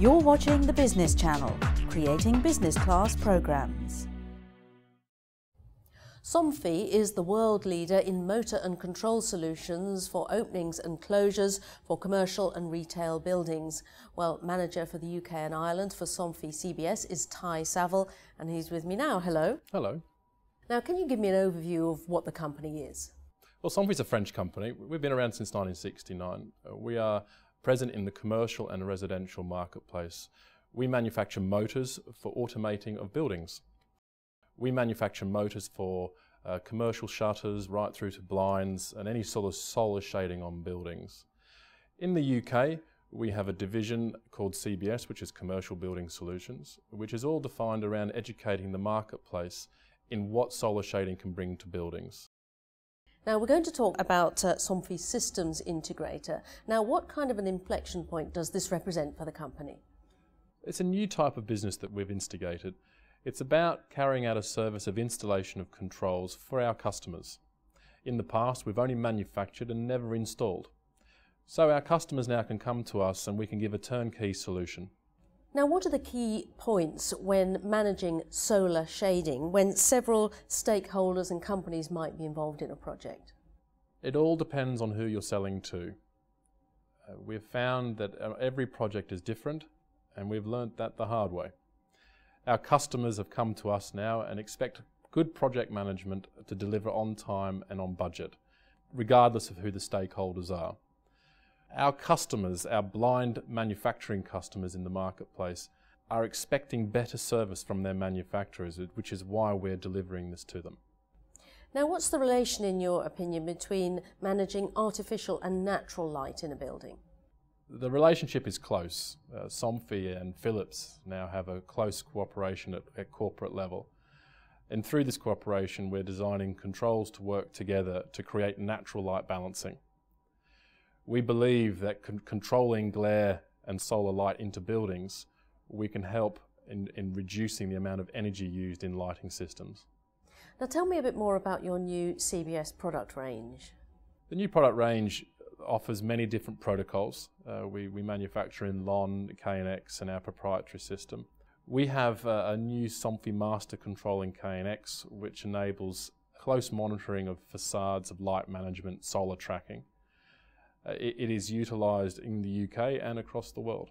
You're watching the Business Channel, creating business class programs. Somfy is the world leader in motor and control solutions for openings and closures for commercial and retail buildings. Well, manager for the UK and Ireland for Somfy CBS is Ty Saville, and he's with me now. Hello. Hello. Now, can you give me an overview of what the company is? Well, Somfy's a French company. We've been around since 1969. We are present in the commercial and residential marketplace. We manufacture motors for automating of buildings. We manufacture motors for uh, commercial shutters right through to blinds and any sort of solar shading on buildings. In the UK, we have a division called CBS, which is Commercial Building Solutions, which is all defined around educating the marketplace in what solar shading can bring to buildings. Now we're going to talk about uh, Somfy Systems Integrator. Now what kind of an inflection point does this represent for the company? It's a new type of business that we've instigated. It's about carrying out a service of installation of controls for our customers. In the past, we've only manufactured and never installed. So our customers now can come to us and we can give a turnkey solution. Now, what are the key points when managing solar shading, when several stakeholders and companies might be involved in a project? It all depends on who you're selling to. Uh, we've found that uh, every project is different, and we've learnt that the hard way. Our customers have come to us now and expect good project management to deliver on time and on budget, regardless of who the stakeholders are. Our customers, our blind manufacturing customers in the marketplace, are expecting better service from their manufacturers, which is why we're delivering this to them. Now, what's the relation, in your opinion, between managing artificial and natural light in a building? The relationship is close. Uh, Somfy and Philips now have a close cooperation at, at corporate level. And through this cooperation, we're designing controls to work together to create natural light balancing. We believe that con- controlling glare and solar light into buildings, we can help in, in reducing the amount of energy used in lighting systems. Now, tell me a bit more about your new CBS product range. The new product range offers many different protocols. Uh, we, we manufacture in LON, KNX, and our proprietary system. We have a new Somfy Master controlling KNX, which enables close monitoring of facades of light management, solar tracking. Uh, it, it is utilised in the UK and across the world.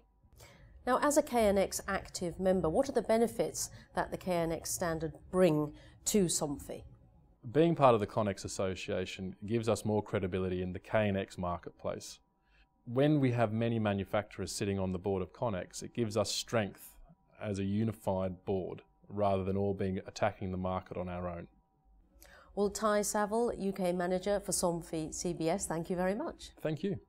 Now, as a KNX active member, what are the benefits that the KNX standard bring to SOMFI? Being part of the KNX Association gives us more credibility in the KNX marketplace. When we have many manufacturers sitting on the board of KNX, it gives us strength as a unified board rather than all being attacking the market on our own. Well, Ty Saville, UK Manager for Somfy CBS, thank you very much. Thank you.